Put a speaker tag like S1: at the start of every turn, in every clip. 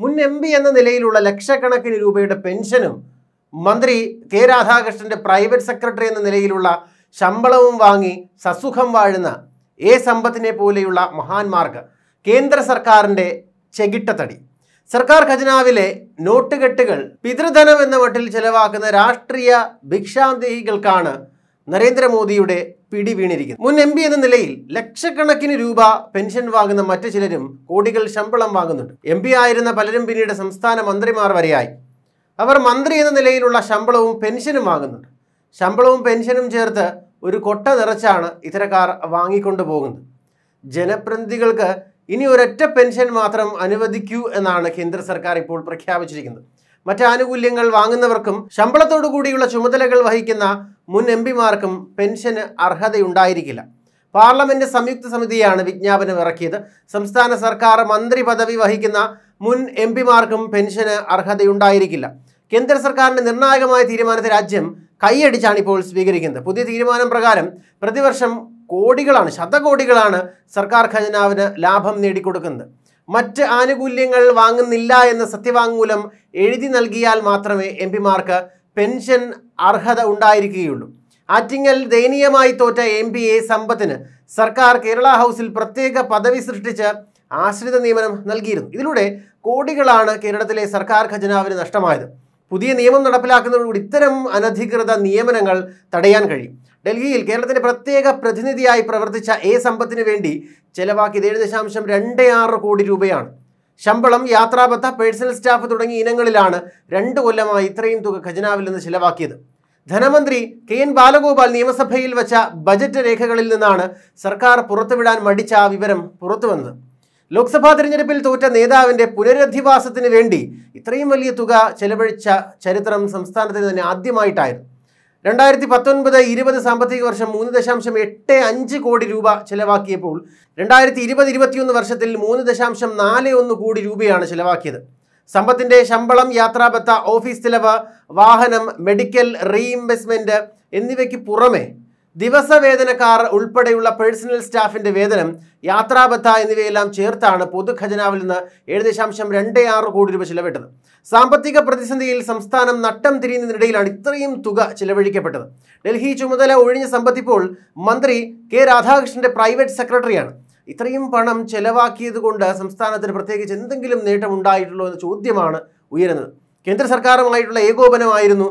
S1: മുൻ M P എന്ന നിലയിലുള്ള ലക്ഷക്കണക്കിന് രൂപയുടെ പെൻഷനും മന്ത്രി കെ രാധാകൃഷ്ണൻ്റെ പ്രൈവറ്റ് സെക്രട്ടറി എന്ന നിലയിലുള്ള ശമ്പളവും വാങ്ങി സസുഖം വാഴുന്ന എ സമ്പത്തിനെ പോലെയുള്ള മഹാന്മാർക്ക് കേന്ദ്ര സർക്കാരിൻ്റെ ചെകിട്ടത്തടി സർക്കാർ ഖജനാവിലെ നോട്ടുകെട്ടുകൾ പിതൃധനം എന്ന മട്ടിൽ ചെലവാക്കുന്ന രാഷ്ട്രീയ ഭിക്ഷാന്തികൾക്കാണ് നരേന്ദ്രമോദിയുടെ പിടി വീണിരിക്കുന്നു മുൻ എം പി എന്ന നിലയിൽ ലക്ഷക്കണക്കിന് രൂപ പെൻഷൻ വാങ്ങുന്ന മറ്റു ചിലരും കോടികൾ ശമ്പളം വാങ്ങുന്നുണ്ട് എം പി ആയിരുന്ന പലരും പിന്നീട് സംസ്ഥാന മന്ത്രിമാർ വരെയായി അവർ മന്ത്രി എന്ന നിലയിലുള്ള ശമ്പളവും പെൻഷനും വാങ്ങുന്നുണ്ട് ശമ്പളവും പെൻഷനും ചേർത്ത് ഒരു കൊട്ട നിറച്ചാണ് ഇത്തരക്കാർ വാങ്ങിക്കൊണ്ടു പോകുന്നത് ജനപ്രതിനിധികൾക്ക് ഇനി ഒരൊറ്റ പെൻഷൻ മാത്രം അനുവദിക്കൂ എന്നാണ് കേന്ദ്ര സർക്കാർ ഇപ്പോൾ പ്രഖ്യാപിച്ചിരിക്കുന്നത് മറ്റ് ആനുകൂല്യങ്ങൾ വാങ്ങുന്നവർക്കും ശമ്പളത്തോടു കൂടിയുള്ള ചുമതലകൾ വഹിക്കുന്ന മുൻ എം പിമാർക്കും പെൻഷന് അർഹതയുണ്ടായിരിക്കില്ല പാർലമെന്റ് സംയുക്ത സമിതിയാണ് വിജ്ഞാപനം ഇറക്കിയത് സംസ്ഥാന സർക്കാർ മന്ത്രി പദവി വഹിക്കുന്ന മുൻ എം പിമാർക്കും പെൻഷന് അർഹതയുണ്ടായിരിക്കില്ല കേന്ദ്ര സർക്കാരിൻ്റെ നിർണായകമായ തീരുമാനത്തെ രാജ്യം കൈയടിച്ചാണ് ഇപ്പോൾ സ്വീകരിക്കുന്നത് പുതിയ തീരുമാനം പ്രകാരം പ്രതിവർഷം കോടികളാണ് ശതകോടികളാണ് സർക്കാർ ഖജനാവിന് ലാഭം നേടിക്കൊടുക്കുന്നത് മറ്റ് ആനുകൂല്യങ്ങൾ വാങ്ങുന്നില്ല എന്ന സത്യവാങ്മൂലം എഴുതി നൽകിയാൽ മാത്രമേ എം പിമാർക്ക് പെൻഷൻ അർഹത ഉണ്ടായിരിക്കുകയുള്ളൂ ആറ്റിങ്ങൽ ദയനീയമായി തോറ്റ എം പി എ സമ്പത്തിന് സർക്കാർ കേരള ഹൗസിൽ പ്രത്യേക പദവി സൃഷ്ടിച്ച് ആശ്രിത നിയമനം നൽകിയിരുന്നു ഇതിലൂടെ കോടികളാണ് കേരളത്തിലെ സർക്കാർ ഖജനാവിന് നഷ്ടമായത് പുതിയ നിയമം നടപ്പിലാക്കുന്നതിലൂടെ ഇത്തരം അനധികൃത നിയമനങ്ങൾ തടയാൻ കഴിയും ഡൽഹിയിൽ കേരളത്തിൻ്റെ പ്രത്യേക പ്രതിനിധിയായി പ്രവർത്തിച്ച എ സമ്പത്തിന് വേണ്ടി ചെലവാക്കിയത് ഏഴ് ദശാംശം രണ്ട് ആറ് കോടി രൂപയാണ് ശമ്പളം യാത്രാബത്ത പേഴ്സണൽ സ്റ്റാഫ് തുടങ്ങിയ ഇനങ്ങളിലാണ് രണ്ട് കൊല്ലമായി ഇത്രയും തുക ഖജനാവിൽ നിന്ന് ചിലവാക്കിയത് ധനമന്ത്രി കെ എൻ ബാലഗോപാൽ നിയമസഭയിൽ വച്ച ബജറ്റ് രേഖകളിൽ നിന്നാണ് സർക്കാർ പുറത്തുവിടാൻ മടിച്ച ആ വിവരം പുറത്തുവന്നത് ലോക്സഭാ തിരഞ്ഞെടുപ്പിൽ തോറ്റ നേതാവിന്റെ പുനരധിവാസത്തിന് വേണ്ടി ഇത്രയും വലിയ തുക ചെലവഴിച്ച ചരിത്രം സംസ്ഥാനത്തിന് തന്നെ ആദ്യമായിട്ടായിരുന്നു രണ്ടായിരത്തി പത്തൊൻപത് ഇരുപത് സാമ്പത്തിക വർഷം മൂന്ന് ദശാംശം എട്ട് അഞ്ച് കോടി രൂപ ചിലവാക്കിയപ്പോൾ രണ്ടായിരത്തി ഇരുപത് ഇരുപത്തിയൊന്ന് വർഷത്തിൽ മൂന്ന് ദശാംശം നാല് ഒന്ന് കോടി രൂപയാണ് ചിലവാക്കിയത് സമ്പത്തിൻ്റെ ശമ്പളം യാത്രാബത്ത ഓഫീസ് ചിലവ് വാഹനം മെഡിക്കൽ റീഇൻവെസ്റ്റ്മെൻറ്റ് എന്നിവയ്ക്ക് പുറമെ ദിവസവേതനക്കാർ ഉൾപ്പെടെയുള്ള പേഴ്സണൽ സ്റ്റാഫിന്റെ വേതനം യാത്രാബത്ത എന്നിവയെല്ലാം ചേർത്താണ് പൊതുഖജനാവിൽ നിന്ന് ഏഴ് ദശാംശം രണ്ട് ആറ് കോടി രൂപ ചിലവിട്ടത് സാമ്പത്തിക പ്രതിസന്ധിയിൽ സംസ്ഥാനം നട്ടം തിരിയുന്നതിനിടയിലാണ് ഇത്രയും തുക ചിലവഴിക്കപ്പെട്ടത് ഡൽഹി ചുമതല ഒഴിഞ്ഞ സമ്പത്തിപ്പോൾ മന്ത്രി കെ രാധാകൃഷ്ണന്റെ പ്രൈവറ്റ് സെക്രട്ടറിയാണ് ഇത്രയും പണം ചെലവാക്കിയത് കൊണ്ട് സംസ്ഥാനത്തിന് പ്രത്യേകിച്ച് എന്തെങ്കിലും നേട്ടം ഉണ്ടായിട്ടുള്ളൂ എന്ന ചോദ്യമാണ് ഉയരുന്നത് കേന്ദ്ര സർക്കാരുമായിട്ടുള്ള ഏകോപനമായിരുന്നു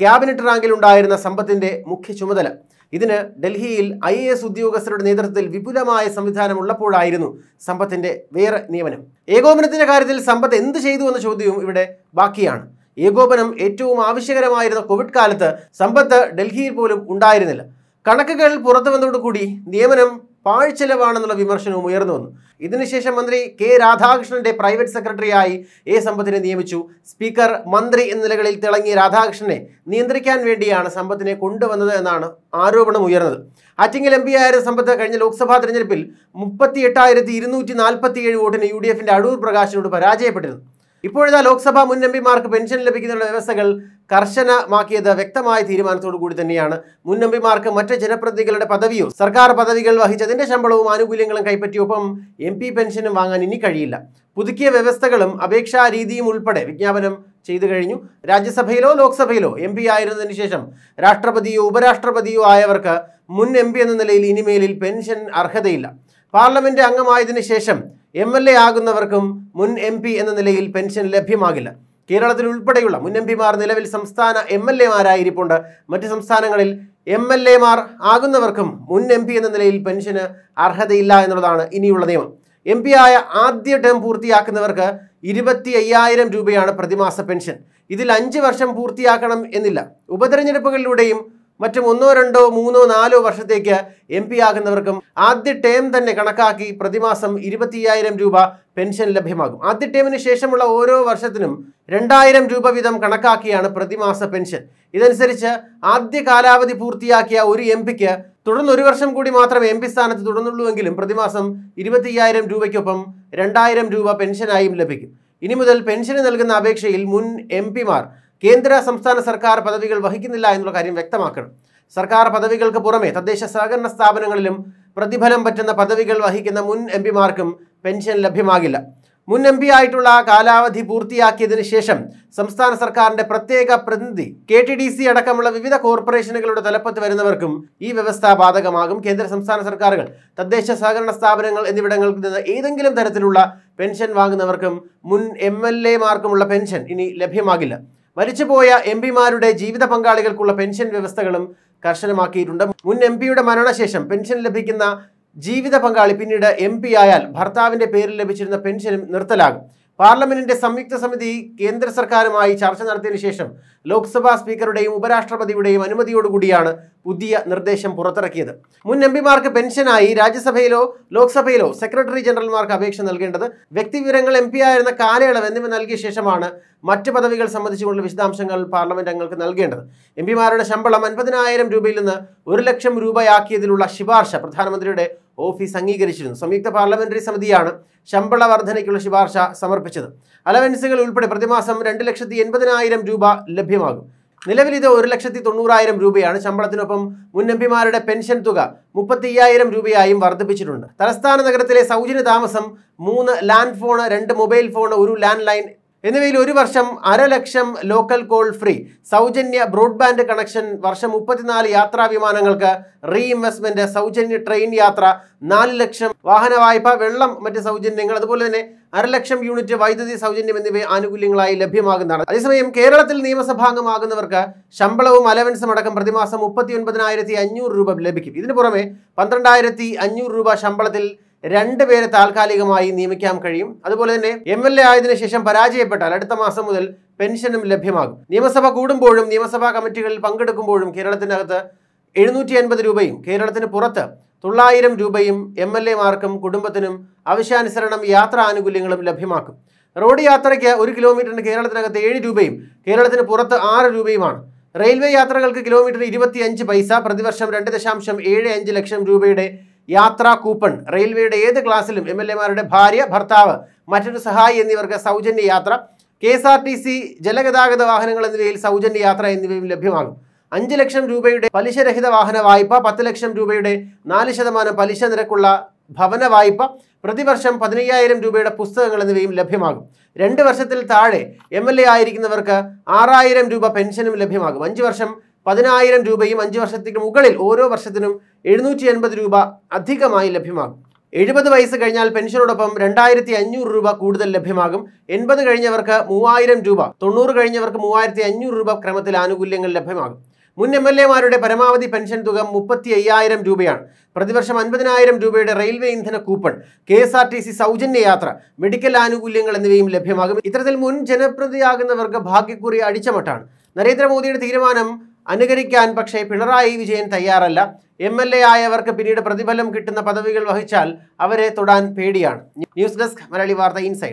S1: ക്യാബിനറ്റ് റാങ്കിൽ ഉണ്ടായിരുന്ന സമ്പത്തിന്റെ മുഖ്യ ചുമതല ഇതിന് ഡൽഹിയിൽ ഐ എ എസ് ഉദ്യോഗസ്ഥരുടെ നേതൃത്വത്തിൽ വിപുലമായ സംവിധാനം ഉള്ളപ്പോഴായിരുന്നു സമ്പത്തിന്റെ വേറെ നിയമനം ഏകോപനത്തിന്റെ കാര്യത്തിൽ സമ്പത്ത് എന്ത് ചെയ്തു എന്ന ചോദ്യവും ഇവിടെ ബാക്കിയാണ് ഏകോപനം ഏറ്റവും ആവശ്യകരമായിരുന്ന കോവിഡ് കാലത്ത് സമ്പത്ത് ഡൽഹിയിൽ പോലും ഉണ്ടായിരുന്നില്ല കണക്കുകൾ പുറത്തു വന്നതോടുകൂടി നിയമനം പാഴ്ചെലവാണെന്നുള്ള വിമർശനവും ഉയർന്നു വന്നു ഇതിനുശേഷം മന്ത്രി കെ രാധാകൃഷ്ണന്റെ പ്രൈവറ്റ് സെക്രട്ടറിയായി എ സമ്പത്തിനെ നിയമിച്ചു സ്പീക്കർ മന്ത്രി എന്ന നിലകളിൽ തിളങ്ങിയ രാധാകൃഷ്ണനെ നിയന്ത്രിക്കാൻ വേണ്ടിയാണ് സമ്പത്തിനെ കൊണ്ടുവന്നത് എന്നാണ് ആരോപണം ഉയർന്നത് ആറ്റിങ്ങൽ എം പി ആയിരുന്ന സമ്പത്ത് കഴിഞ്ഞ ലോക്സഭാ തെരഞ്ഞെടുപ്പിൽ മുപ്പത്തി എട്ടായിരത്തി ഇരുന്നൂറ്റി ഏഴ് വോട്ടിന് യു ഡി എഫിന്റെ അടൂർ പ്രകാശിനോട് പരാജയപ്പെട്ടിരുന്നു ഇപ്പോഴത്തെ ലോക്സഭാ മുൻ എംപിമാർക്ക് പെൻഷൻ ലഭിക്കുന്നതിനുള്ള വ്യവസ്ഥകൾ കർശനമാക്കിയത് വ്യക്തമായ തീരുമാനത്തോടു കൂടി തന്നെയാണ് മുൻ എംപിമാർക്ക് മറ്റ് ജനപ്രതിനിധികളുടെ പദവിയോ സർക്കാർ പദവികൾ വഹിച്ചതിന്റെ ശമ്പളവും ആനുകൂല്യങ്ങളും കൈപ്പറ്റിയൊപ്പം എം പി പെൻഷനും വാങ്ങാൻ ഇനി കഴിയില്ല പുതുക്കിയ വ്യവസ്ഥകളും അപേക്ഷാ രീതിയും ഉൾപ്പെടെ വിജ്ഞാപനം ചെയ്തു കഴിഞ്ഞു രാജ്യസഭയിലോ ലോക്സഭയിലോ എം പി ആയിരുന്നതിന് ശേഷം രാഷ്ട്രപതിയോ ഉപരാഷ്ട്രപതിയോ ആയവർക്ക് മുൻ എം പി എന്ന നിലയിൽ ഇനിമേലിൽ പെൻഷൻ അർഹതയില്ല പാർലമെന്റ് അംഗമായതിനു ശേഷം എം എൽ എ ആകുന്നവർക്കും മുൻ എം പി എന്ന നിലയിൽ പെൻഷൻ ലഭ്യമാകില്ല കേരളത്തിൽ ഉൾപ്പെടെയുള്ള മുൻ എം പിമാർ നിലവിൽ സംസ്ഥാന എം എൽ എമാരായിരിപ്പുണ്ട് മറ്റ് സംസ്ഥാനങ്ങളിൽ എം എൽ എമാർ ആകുന്നവർക്കും മുൻ എം പി എന്ന നിലയിൽ പെൻഷന് അർഹതയില്ല എന്നുള്ളതാണ് ഇനിയുള്ള നിയമം എം പി ആയ ആദ്യ ടേം പൂർത്തിയാക്കുന്നവർക്ക് ഇരുപത്തി അയ്യായിരം രൂപയാണ് പ്രതിമാസ പെൻഷൻ ഇതിൽ അഞ്ച് വർഷം പൂർത്തിയാക്കണം എന്നില്ല ഉപതെരഞ്ഞെടുപ്പുകളിലൂടെയും മറ്റും ഒന്നോ രണ്ടോ മൂന്നോ നാലോ വർഷത്തേക്ക് എം പി ആകുന്നവർക്കും ആദ്യ ടേം തന്നെ കണക്കാക്കി പ്രതിമാസം ഇരുപത്തിയായിരം രൂപ പെൻഷൻ ലഭ്യമാകും ആദ്യ ടേമിന് ശേഷമുള്ള ഓരോ വർഷത്തിനും രണ്ടായിരം രൂപ വീതം കണക്കാക്കിയാണ് പ്രതിമാസ പെൻഷൻ ഇതനുസരിച്ച് ആദ്യ കാലാവധി പൂർത്തിയാക്കിയ ഒരു എം പിക്ക് തുടർന്ന് ഒരു വർഷം കൂടി മാത്രം എം പി സ്ഥാനത്ത് തുടർന്നുള്ളൂവെങ്കിലും പ്രതിമാസം ഇരുപത്തിയ്യായിരം രൂപയ്ക്കൊപ്പം രണ്ടായിരം രൂപ പെൻഷനായും ലഭിക്കും ഇനി മുതൽ പെൻഷന് നൽകുന്ന അപേക്ഷയിൽ മുൻ എം പിമാർ കേന്ദ്ര സംസ്ഥാന സർക്കാർ പദവികൾ വഹിക്കുന്നില്ല എന്നുള്ള കാര്യം വ്യക്തമാക്കണം സർക്കാർ പദവികൾക്ക് പുറമെ തദ്ദേശ സഹകരണ സ്ഥാപനങ്ങളിലും പ്രതിഫലം പറ്റുന്ന പദവികൾ വഹിക്കുന്ന മുൻ എം പിമാർക്കും പെൻഷൻ ലഭ്യമാകില്ല മുൻ എം പി ആയിട്ടുള്ള കാലാവധി പൂർത്തിയാക്കിയതിനു ശേഷം സംസ്ഥാന സർക്കാരിന്റെ പ്രത്യേക പ്രതിനിധി കെ ടി ഡി സി അടക്കമുള്ള വിവിധ കോർപ്പറേഷനുകളുടെ തലപ്പത്ത് വരുന്നവർക്കും ഈ വ്യവസ്ഥ ബാധകമാകും കേന്ദ്ര സംസ്ഥാന സർക്കാരുകൾ തദ്ദേശ സഹകരണ സ്ഥാപനങ്ങൾ എന്നിവിടങ്ങളിൽ നിന്ന് ഏതെങ്കിലും തരത്തിലുള്ള പെൻഷൻ വാങ്ങുന്നവർക്കും മുൻ എം എൽ എമാർക്കുമുള്ള പെൻഷൻ ഇനി ലഭ്യമാകില്ല മരിച്ചുപോയ എം പിമാരുടെ ജീവിത പങ്കാളികൾക്കുള്ള പെൻഷൻ വ്യവസ്ഥകളും കർശനമാക്കിയിട്ടുണ്ട് മുൻ എം പിയുടെ മരണശേഷം പെൻഷൻ ലഭിക്കുന്ന ജീവിത പങ്കാളി പിന്നീട് എം പി ആയാൽ ഭർത്താവിന്റെ പേരിൽ ലഭിച്ചിരുന്ന പെൻഷനും നിർത്തലാകും പാർലമെന്റിന്റെ സംയുക്ത സമിതി കേന്ദ്ര സർക്കാരുമായി ചർച്ച നടത്തിയതിനു ശേഷം ലോക്സഭാ സ്പീക്കറുടെയും ഉപരാഷ്ട്രപതിയുടെയും അനുമതിയോടുകൂടിയാണ് പുതിയ നിർദ്ദേശം പുറത്തിറക്കിയത് മുൻ എംപിമാർക്ക് പെൻഷനായി രാജ്യസഭയിലോ ലോക്സഭയിലോ സെക്രട്ടറി ജനറൽമാർക്ക് അപേക്ഷ നൽകേണ്ടത് വ്യക്തിവിവരങ്ങൾ എം പി ആയിരുന്ന കാലയളവ് എന്നിവ നൽകിയ ശേഷമാണ് മറ്റ് പദവികൾ സംബന്ധിച്ചുള്ള വിശദാംശങ്ങൾ പാർലമെന്റ് അംഗങ്ങൾക്ക് നൽകേണ്ടത് എം പിമാരുടെ ശമ്പളം അൻപതിനായിരം രൂപയിൽ നിന്ന് ഒരു ലക്ഷം രൂപയാക്കിയതിലുള്ള ശുപാർശ പ്രധാനമന്ത്രിയുടെ ഓഫീസ് അംഗീകരിച്ചിരുന്നു സംയുക്ത പാർലമെന്ററി സമിതിയാണ് ശമ്പള വർധനയ്ക്കുള്ള ശുപാർശ സമർപ്പിച്ചത് അലവൻസുകൾ ഉൾപ്പെടെ പ്രതിമാസം രണ്ട് ലക്ഷത്തി എൺപതിനായിരം രൂപ ലഭ്യമാകും നിലവിൽ ഇത് ഒരു ലക്ഷത്തി തൊണ്ണൂറായിരം രൂപയാണ് ശമ്പളത്തിനൊപ്പം മുൻ പെൻഷൻ തുക മുപ്പത്തിയ്യായിരം രൂപയായും വർദ്ധിപ്പിച്ചിട്ടുണ്ട് തലസ്ഥാന നഗരത്തിലെ സൗജന്യ താമസം മൂന്ന് ലാൻഡ് ഫോൺ രണ്ട് മൊബൈൽ ഫോൺ ഒരു ലാൻഡ് ലൈൻ എന്നിവയിൽ ഒരു വർഷം അരലക്ഷം ലോക്കൽ കോൾ ഫ്രീ സൗജന്യ ബ്രോഡ്ബാൻഡ് കണക്ഷൻ വർഷം മുപ്പത്തിനാല് യാത്രാ വിമാനങ്ങൾക്ക് ഇൻവെസ്റ്റ്മെന്റ് സൗജന്യ ട്രെയിൻ യാത്ര നാല് ലക്ഷം വാഹന വായ്പ വെള്ളം മറ്റ് സൗജന്യങ്ങൾ അതുപോലെ തന്നെ അരലക്ഷം യൂണിറ്റ് വൈദ്യുതി സൗജന്യം എന്നിവ ആനുകൂല്യങ്ങളായി ലഭ്യമാകുന്നതാണ് അതേസമയം കേരളത്തിൽ നിയമസഭാംഗമാകുന്നവർക്ക് ശമ്പളവും അലവൻസും അടക്കം പ്രതിമാസം മുപ്പത്തി ഒൻപതിനായിരത്തി അഞ്ഞൂറ് രൂപ ലഭിക്കും ഇതിനു പുറമെ പന്ത്രണ്ടായിരത്തി അഞ്ഞൂറ് രൂപ ശമ്പളത്തിൽ രണ്ട് പേരെ താൽക്കാലികമായി നിയമിക്കാൻ കഴിയും അതുപോലെ തന്നെ എം എൽ എ ആയതിനു ശേഷം പരാജയപ്പെട്ടാൽ അടുത്ത മാസം മുതൽ പെൻഷനും ലഭ്യമാകും നിയമസഭ കൂടുമ്പോഴും നിയമസഭാ കമ്മിറ്റികളിൽ പങ്കെടുക്കുമ്പോഴും കേരളത്തിനകത്ത് എഴുന്നൂറ്റി അൻപത് രൂപയും കേരളത്തിന് പുറത്ത് തൊള്ളായിരം രൂപയും എം എൽ എമാർക്കും കുടുംബത്തിനും ആവശ്യാനുസരണം യാത്രാ ആനുകൂല്യങ്ങളും ലഭ്യമാക്കും റോഡ് യാത്രയ്ക്ക് ഒരു കിലോമീറ്ററിന് കേരളത്തിനകത്ത് ഏഴ് രൂപയും കേരളത്തിന് പുറത്ത് ആറ് രൂപയുമാണ് റെയിൽവേ യാത്രകൾക്ക് കിലോമീറ്റർ ഇരുപത്തിയഞ്ച് പൈസ പ്രതിവർഷം രണ്ട് ദശാംശം ഏഴ് അഞ്ച് ലക്ഷം രൂപയുടെ യാത്രാ കൂപ്പൺ റെയിൽവേയുടെ ഏത് ക്ലാസ്സിലും എം എൽ എമാരുടെ ഭാര്യ ഭർത്താവ് മറ്റൊരു സഹായി എന്നിവർക്ക് സൗജന്യ യാത്ര K S R T C ജലഗതാഗത വാഹനങ്ങൾ എന്നിവയിൽ സൗജന്യ യാത്ര എന്നിവയും ലഭ്യമാകും അഞ്ച് ലക്ഷം രൂപയുടെ പലിശരഹിത വാഹന വായ്പ പത്ത് ലക്ഷം രൂപയുടെ നാല് ശതമാനം പലിശ നിരക്കുള്ള ഭവന വായ്പ പ്രതിവർഷം പതിനയ്യായിരം രൂപയുടെ പുസ്തകങ്ങൾ എന്നിവയും ലഭ്യമാകും രണ്ട് വർഷത്തിൽ താഴെ എം എൽ എ ആയിരിക്കുന്നവർക്ക് ആറായിരം രൂപ പെൻഷനും ലഭ്യമാകും അഞ്ച് വർഷം പതിനായിരം രൂപയും അഞ്ച് വർഷത്തിന് മുകളിൽ ഓരോ വർഷത്തിനും എഴുന്നൂറ്റി എൺപത് രൂപ അധികമായി ലഭ്യമാകും എഴുപത് വയസ്സ് കഴിഞ്ഞാൽ പെൻഷനോടൊപ്പം രണ്ടായിരത്തി അഞ്ഞൂറ് രൂപ കൂടുതൽ ലഭ്യമാകും എൺപത് കഴിഞ്ഞവർക്ക് മൂവായിരം രൂപ തൊണ്ണൂറ് കഴിഞ്ഞവർക്ക് മൂവായിരത്തി അഞ്ഞൂറ് രൂപ ക്രമത്തിൽ ആനുകൂല്യങ്ങൾ ലഭ്യമാകും മുൻ എം എൽ എമാരുടെ പരമാവധി പെൻഷൻ തുക മുപ്പത്തി അയ്യായിരം രൂപയാണ് പ്രതിവർഷം അൻപതിനായിരം രൂപയുടെ റെയിൽവേ ഇന്ധന coupon K S R T C സൗജന്യ യാത്ര മെഡിക്കൽ ആനുകൂല്യങ്ങൾ എന്നിവയും ലഭ്യമാകും ഇത്തരത്തിൽ മുൻ ജനപ്രതിയാകുന്നവർക്ക് ഭാഗ്യക്കുറി അടിച്ചമട്ടാണ് നരേന്ദ്രമോദിയുടെ തീരുമാനം അനുകരിക്കാൻ പക്ഷേ പിണറായി വിജയൻ തയ്യാറല്ല എം എൽ എ ആയവർക്ക് പിന്നീട് പ്രതിഫലം കിട്ടുന്ന പദവികൾ വഹിച്ചാൽ അവരെ തൊടാൻ പേടിയാണ് ന്യൂസ് ഡെസ്ക് മലയാളി വാർത്ത ഇൻസൈഡ്